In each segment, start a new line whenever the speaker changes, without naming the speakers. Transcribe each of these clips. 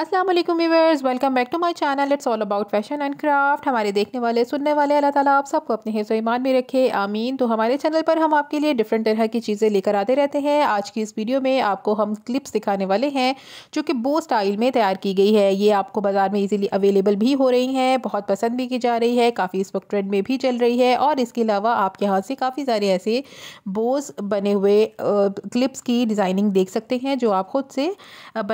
Aslam viewers welcome back to my channel it's all about fashion and craft हमारे देखने वाले सुनने वाले अल्लाह ताला आप सबको अपने हिस्सों ईमान में रखे आमीन तो हमारे चैनल पर हम आपके लिए डिफरेंट तरह की चीज़ें लेकर आते रहते हैं आज की इस वीडियो में आपको हम क्लिप्स दिखाने वाले हैं जो कि बो स्टाइल में तैयार की गई है ये आपको बाज़ार में ईजिली अवेलेबल भी हो रही हैं बहुत पसंद भी की जा रही है काफ़ी इस वक्त ट्रेंड में भी चल रही है और इसके अलावा आप यहाँ से काफ़ी सारे ऐसे बोज बने हुए क्लिप्स की डिज़ाइनिंग देख सकते हैं जो आप खुद से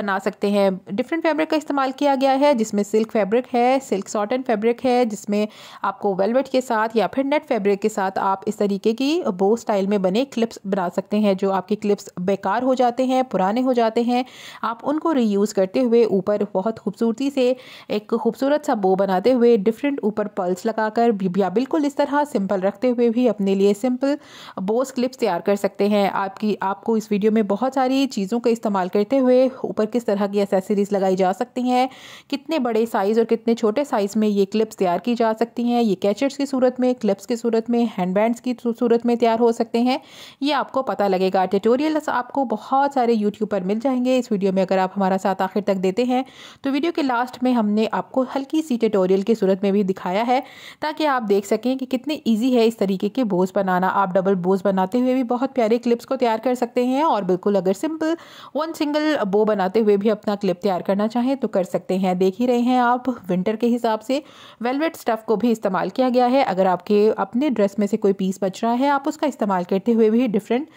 बना सकते हैं डिफरेंट फैब्रिक का इस्तेमाल किया गया है जिसमें सिल्क फैब्रिक है सिल्क सॉटन फैब्रिक है जिसमें आपको वेलवेट के साथ या फिर नेट फैब्रिक के साथ आप इस तरीके की बो स्टाइल में बने क्लिप्स बना सकते हैं जो आपके क्लिप्स बेकार हो जाते हैं पुराने हो जाते हैं आप उनको रीयूज़ करते हुए ऊपर बहुत खूबसूरती से एक खूबसूरत सा बो बनाते हुए डिफरेंट ऊपर लगा लगाकर या बिल्कुल इस तरह सिंपल रखते हुए भी अपने लिए सिंपल बोस क्लिप्स तैयार कर सकते हैं आपकी आपको इस वीडियो में बहुत सारी चीज़ों का इस्तेमाल करते हुए ऊपर किस तरह की एसेसरीज़ लगाई जा जा सकती हैं कितने बड़े साइज़ और कितने छोटे साइज़ में ये क्लिप्स तैयार की जा सकती हैं ये कैचेट्स की सूरत में क्लिप्स की सूरत में हैंडबैंड्स की सूरत में तैयार हो सकते हैं ये आपको पता लगेगा ट्यूटोरियल्स आपको बहुत सारे यूट्यूब पर मिल जाएंगे इस वीडियो में अगर आप हमारा साथ आखिर तक देते हैं तो वीडियो के लास्ट में हमने आपको हल्की सी ट्यूटोरियल की सूरत में भी दिखाया है ताकि आप देख सकें कि कितने ईजी है इस तरीके के बोज बनाना आप डबल बोज बनाते हुए भी बहुत प्यारे क्लिप्स को तैयार कर सकते हैं और बिल्कुल अगर सिंपल वन सिंगल बो बनाते हुए भी अपना क्लिप तैयार करना करना चाहें तो कर सकते हैं देख ही रहे हैं आप विंटर के हिसाब से वेलवेट स्टफ़ को भी इस्तेमाल किया गया है अगर आपके अपने ड्रेस में से कोई पीस बच रहा है आप उसका इस्तेमाल करते हुए भी डिफरेंट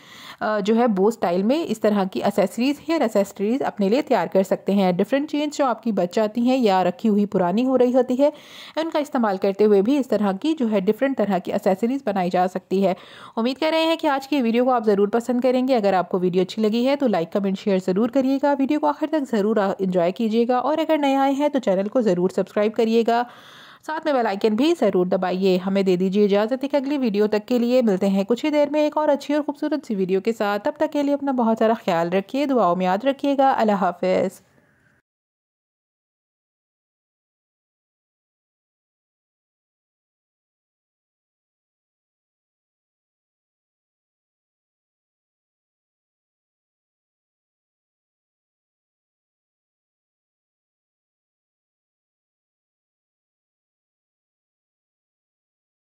जो है बो स्टाइल में इस तरह की असेसरीज़ हेयर असेसरीज़ अपने लिए तैयार कर सकते हैं डिफरेंट चेंज जो आपकी बच जाती हैं या रखी हुई पुरानी हो रही होती है उनका इस्तेमाल करते हुए भी इस तरह की जो है डिफरेंट तरह की असेसरीज़ बनाई जा सकती है उम्मीद कर रहे हैं कि आज की वीडियो को आप ज़रूर पसंद करेंगे अगर आपको वीडियो अच्छी लगी है तो लाइक कमेंट शेयर ज़रूर करिएगा वीडियो को आखिर तक ज़रूर इन्जॉय कीजिएगा और अगर नए आए हैं तो चैनल को ज़रूर सब्सक्राइब करिएगा साथ में बेलाइकन भी ज़रूर दबाइए हमें दे दीजिए इजाज़त एक अगली वीडियो तक के लिए मिलते हैं कुछ ही देर में एक और अच्छी और खूबसूरत सी वीडियो के साथ तब तक के लिए अपना बहुत सारा ख्याल रखिए दुआओं में याद रखिएगा अल्लाह हाफिज़